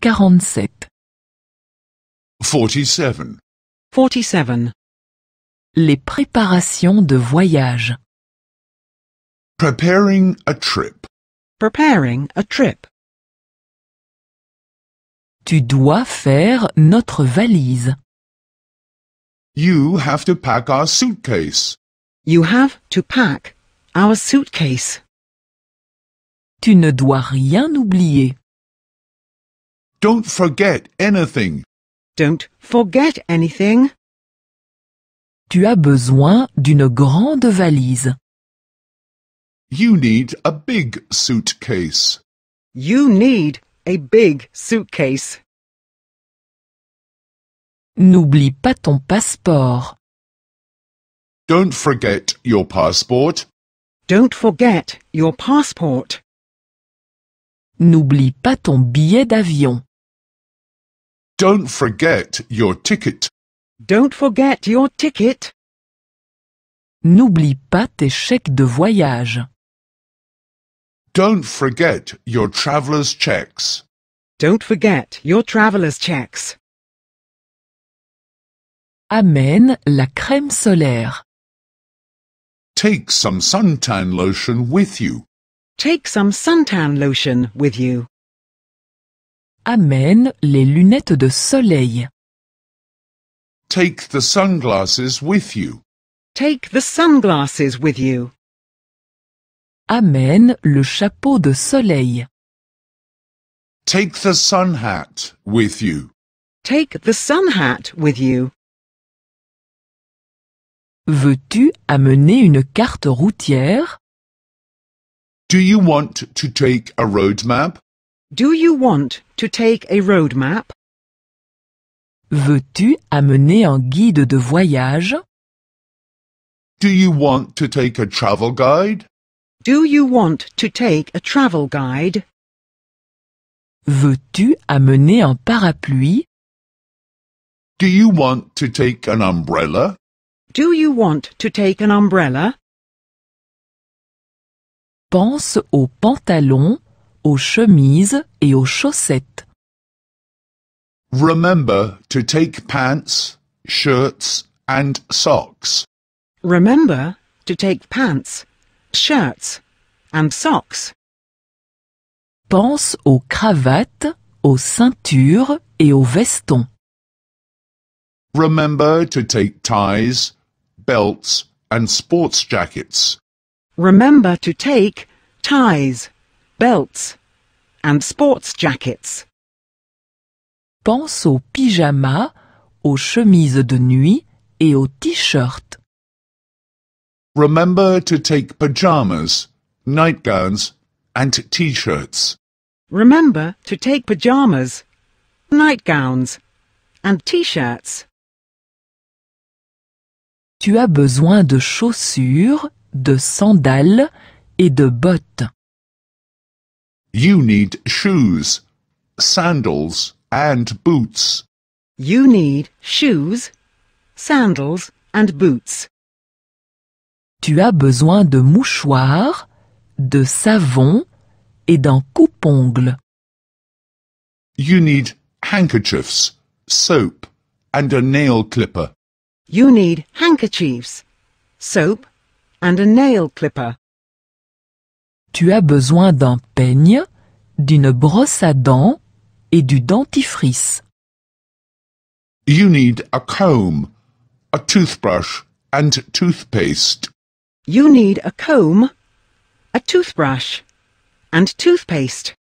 47. 47. 47. Les préparations de voyage. Preparing a trip. Preparing a trip. Tu dois faire notre valise. You have to pack our suitcase. You have to pack our suitcase. Tu ne dois rien oublier. Don't forget anything. Don't forget anything. Tu as besoin d'une grande valise. You need a big suitcase. You need a big suitcase. N'oublie pas ton passeport. Don't forget your passport. Don't forget your passport. N'oublie pas ton billet d'avion. Don't forget your ticket. Don't forget your ticket. N'oublie pas tes chèques de voyage. Don't forget your traveler's checks. Don't forget your traveler's checks. Amène la crème solaire. Take some suntan lotion with you. Take some suntan lotion with you. Amène les lunettes de soleil. Take the sunglasses with you. Take the sunglasses with you. Amène le chapeau de soleil. Take the sun hat with you. Take the sun hat with you. Veux-tu amener une carte routière? Do you want to take a road map? Do you want to take a road map? Veux-tu amener un guide de voyage? Do you want to take a travel guide? Do you want to take a travel guide? Veux-tu amener un parapluie? Do you want to take an umbrella? Do you want to take an umbrella? Pense aux pantalons aux chemises et aux chaussettes. Remember to take pants, shirts and socks. Remember to take pants, shirts and socks. Pense aux cravates, aux ceintures et aux vestons. Remember to take ties, belts and sports jackets. Remember to take ties, belts and sports jackets. Pense aux pyjamas, aux chemises de nuit et aux t-shirts. Remember to take pajamas, nightgowns and t-shirts. Remember to take pajamas, nightgowns and t-shirts. Tu as besoin de chaussures, de sandales et de bottes. You need shoes, sandals and boots. You need shoes, sandals and boots. Tu as besoin de mouchoirs, de savon et d'un coupe coupongle. You need handkerchiefs, soap and a nail clipper. You need handkerchiefs, soap and a nail clipper. Tu as besoin d'un peigne, d'une brosse à dents et du dentifrice. You need a comb, a toothbrush and toothpaste. You need a comb, a toothbrush and toothpaste.